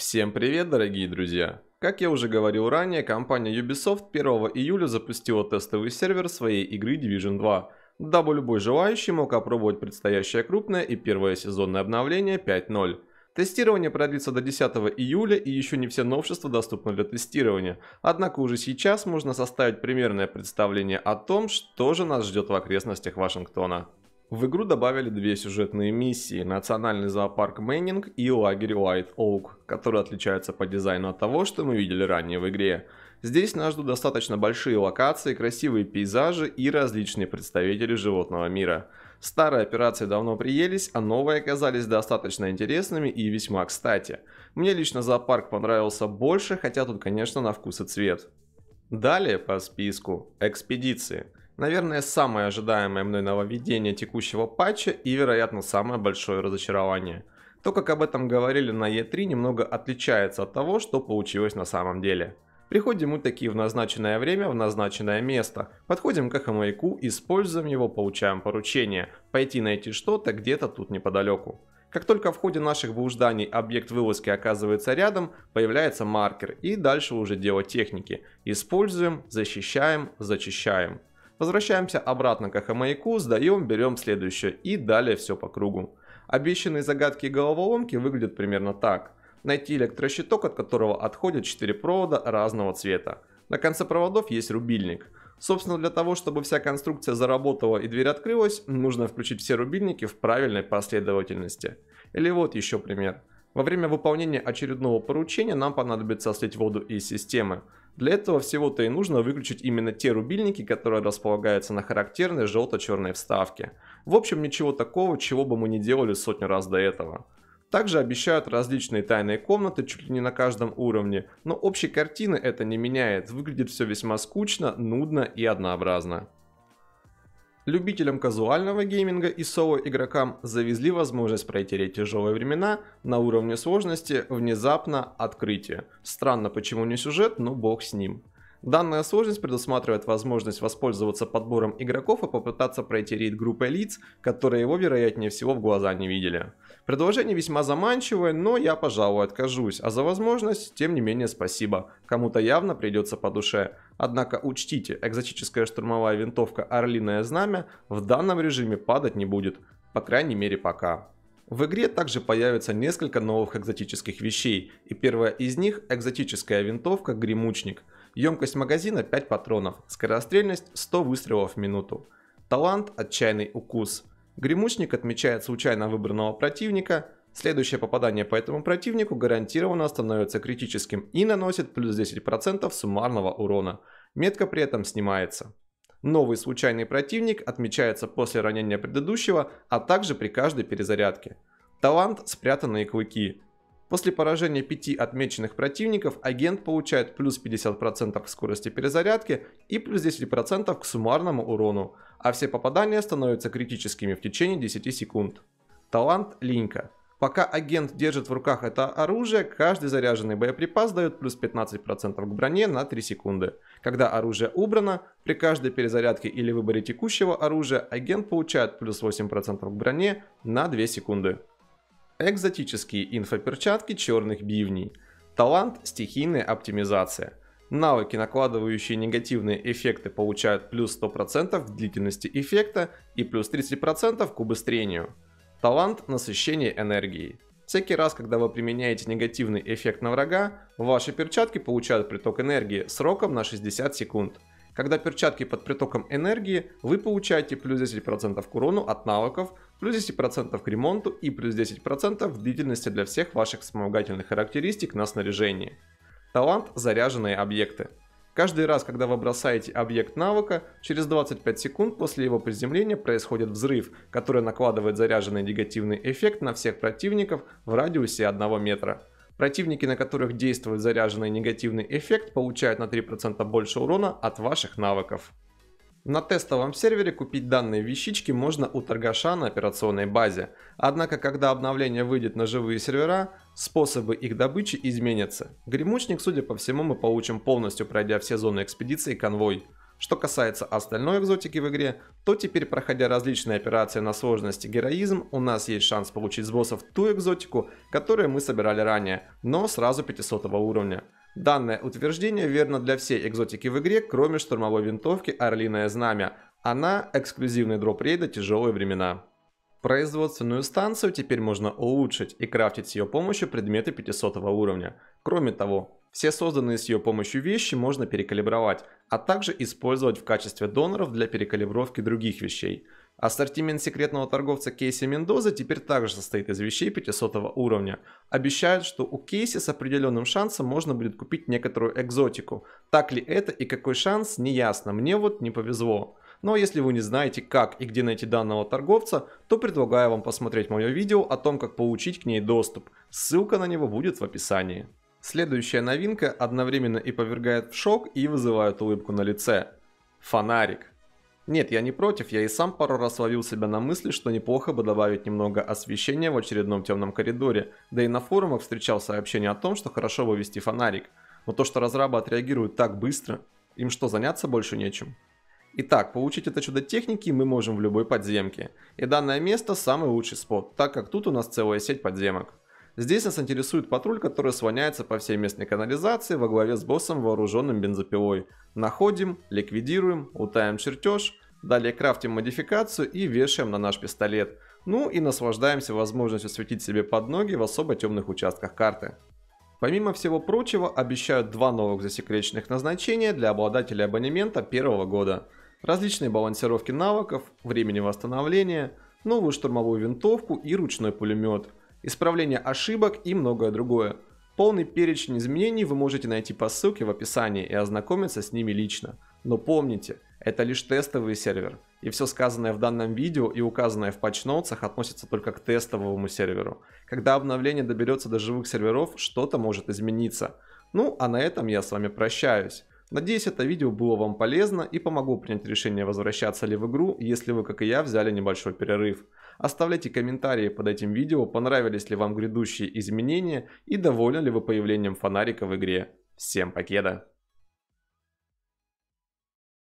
Всем привет, дорогие друзья! Как я уже говорил ранее, компания Ubisoft 1 июля запустила тестовый сервер своей игры Division 2, дабы любой желающий мог опробовать предстоящее крупное и первое сезонное обновление 5.0. Тестирование продлится до 10 июля и еще не все новшества доступны для тестирования, однако уже сейчас можно составить примерное представление о том, что же нас ждет в окрестностях Вашингтона. В игру добавили две сюжетные миссии – национальный зоопарк Мэннинг и лагерь Уайт Оук, который отличается по дизайну от того, что мы видели ранее в игре. Здесь нас ждут достаточно большие локации, красивые пейзажи и различные представители животного мира. Старые операции давно приелись, а новые оказались достаточно интересными и весьма кстати. Мне лично зоопарк понравился больше, хотя тут, конечно, на вкус и цвет. Далее по списку – экспедиции – Наверное, самое ожидаемое мной нововведение текущего патча и, вероятно, самое большое разочарование. То, как об этом говорили на E3, немного отличается от того, что получилось на самом деле. Приходим мы такие в назначенное время в назначенное место, подходим к маяку, используем его, получаем поручение, пойти найти что-то где-то тут неподалеку. Как только в ходе наших блужданий объект вылазки оказывается рядом, появляется маркер и дальше уже дело техники. Используем, защищаем, зачищаем. Возвращаемся обратно к эхомаяку, сдаем, берем следующее и далее все по кругу. Обещанные загадки и головоломки выглядят примерно так. Найти электрощиток, от которого отходят 4 провода разного цвета. На конце проводов есть рубильник. Собственно, для того, чтобы вся конструкция заработала и дверь открылась, нужно включить все рубильники в правильной последовательности. Или вот еще пример. Во время выполнения очередного поручения нам понадобится слить воду из системы. Для этого всего-то и нужно выключить именно те рубильники, которые располагаются на характерной желто-черной вставке. В общем, ничего такого, чего бы мы не делали сотню раз до этого. Также обещают различные тайные комнаты чуть ли не на каждом уровне, но общей картины это не меняет, выглядит все весьма скучно, нудно и однообразно. Любителям казуального гейминга и соло-игрокам завезли возможность пройти тяжелые времена на уровне сложности «Внезапно открытие». Странно, почему не сюжет, но бог с ним. Данная сложность предусматривает возможность воспользоваться подбором игроков и попытаться пройти рейд группой лиц, которые его, вероятнее всего, в глаза не видели. Предложение весьма заманчивое, но я, пожалуй, откажусь, а за возможность, тем не менее, спасибо. Кому-то явно придется по душе. Однако учтите, экзотическая штурмовая винтовка «Орлиное знамя» в данном режиме падать не будет, по крайней мере пока. В игре также появится несколько новых экзотических вещей, и первая из них – экзотическая винтовка «Гремучник». Емкость магазина 5 патронов, скорострельность 100 выстрелов в минуту. Талант – отчаянный укус. Гремучник отмечает случайно выбранного противника – Следующее попадание по этому противнику гарантированно становится критическим и наносит плюс 10% суммарного урона. Метка при этом снимается. Новый случайный противник отмечается после ранения предыдущего, а также при каждой перезарядке. Талант «Спрятанные клыки». После поражения 5 отмеченных противников агент получает плюс 50% к скорости перезарядки и плюс 10% к суммарному урону, а все попадания становятся критическими в течение 10 секунд. Талант «Линька». Пока агент держит в руках это оружие, каждый заряженный боеприпас дает плюс 15% к броне на 3 секунды. Когда оружие убрано, при каждой перезарядке или выборе текущего оружия агент получает плюс 8% к броне на 2 секунды. Экзотические инфоперчатки черных бивней. Талант – стихийная оптимизация. Навыки, накладывающие негативные эффекты, получают плюс 100% к длительности эффекта и плюс 30% к убыстрению. Талант насыщение энергией. Всякий раз, когда вы применяете негативный эффект на врага, ваши перчатки получают приток энергии сроком на 60 секунд. Когда перчатки под притоком энергии, вы получаете плюс 10% к урону от навыков, плюс 10% к ремонту и плюс 10% длительности для всех ваших вспомогательных характеристик на снаряжении. Талант «Заряженные объекты». Каждый раз, когда вы бросаете объект навыка, через 25 секунд после его приземления происходит взрыв, который накладывает заряженный негативный эффект на всех противников в радиусе 1 метра. Противники, на которых действует заряженный негативный эффект, получают на 3% больше урона от ваших навыков. На тестовом сервере купить данные вещички можно у торгаша на операционной базе. Однако, когда обновление выйдет на живые сервера, способы их добычи изменятся. Гремучник, судя по всему, мы получим полностью, пройдя все зоны экспедиции конвой. Что касается остальной экзотики в игре, то теперь, проходя различные операции на сложности героизм, у нас есть шанс получить с боссов ту экзотику, которую мы собирали ранее, но сразу 500 уровня. Данное утверждение верно для всей экзотики в игре, кроме штурмовой винтовки «Орлиное знамя». Она – эксклюзивный дроп рейда «Тяжелые времена». Производственную станцию теперь можно улучшить и крафтить с ее помощью предметы 500 уровня. Кроме того, все созданные с ее помощью вещи можно перекалибровать, а также использовать в качестве доноров для перекалибровки других вещей – Ассортимент секретного торговца Кейси Мендоза теперь также состоит из вещей 500 уровня. Обещают, что у Кейси с определенным шансом можно будет купить некоторую экзотику. Так ли это и какой шанс, не ясно. Мне вот не повезло. Но если вы не знаете, как и где найти данного торговца, то предлагаю вам посмотреть мое видео о том, как получить к ней доступ. Ссылка на него будет в описании. Следующая новинка одновременно и повергает в шок, и вызывает улыбку на лице. Фонарик. Нет, я не против, я и сам пару раз ловил себя на мысли, что неплохо бы добавить немного освещения в очередном темном коридоре, да и на форумах встречал сообщение о том, что хорошо бы вести фонарик, но то, что разрабы отреагируют так быстро, им что, заняться больше нечем? Итак, получить это чудо техники мы можем в любой подземке, и данное место самый лучший спот, так как тут у нас целая сеть подземок. Здесь нас интересует патруль, который слоняется по всей местной канализации во главе с боссом, вооруженным бензопилой. Находим, ликвидируем, утаем чертеж, далее крафтим модификацию и вешаем на наш пистолет. Ну и наслаждаемся возможностью светить себе под ноги в особо темных участках карты. Помимо всего прочего, обещают два новых засекреченных назначения для обладателей абонемента первого года. Различные балансировки навыков, времени восстановления, новую штурмовую винтовку и ручной пулемет – исправление ошибок и многое другое. Полный перечень изменений вы можете найти по ссылке в описании и ознакомиться с ними лично. Но помните, это лишь тестовый сервер, и все сказанное в данном видео и указанное в патчноутсах относится только к тестовому серверу. Когда обновление доберется до живых серверов, что-то может измениться. Ну, а на этом я с вами прощаюсь. Надеюсь, это видео было вам полезно и помогло принять решение, возвращаться ли в игру, если вы, как и я, взяли небольшой перерыв. Оставляйте комментарии под этим видео, понравились ли вам грядущие изменения и довольны ли вы появлением фонарика в игре. Всем покеда!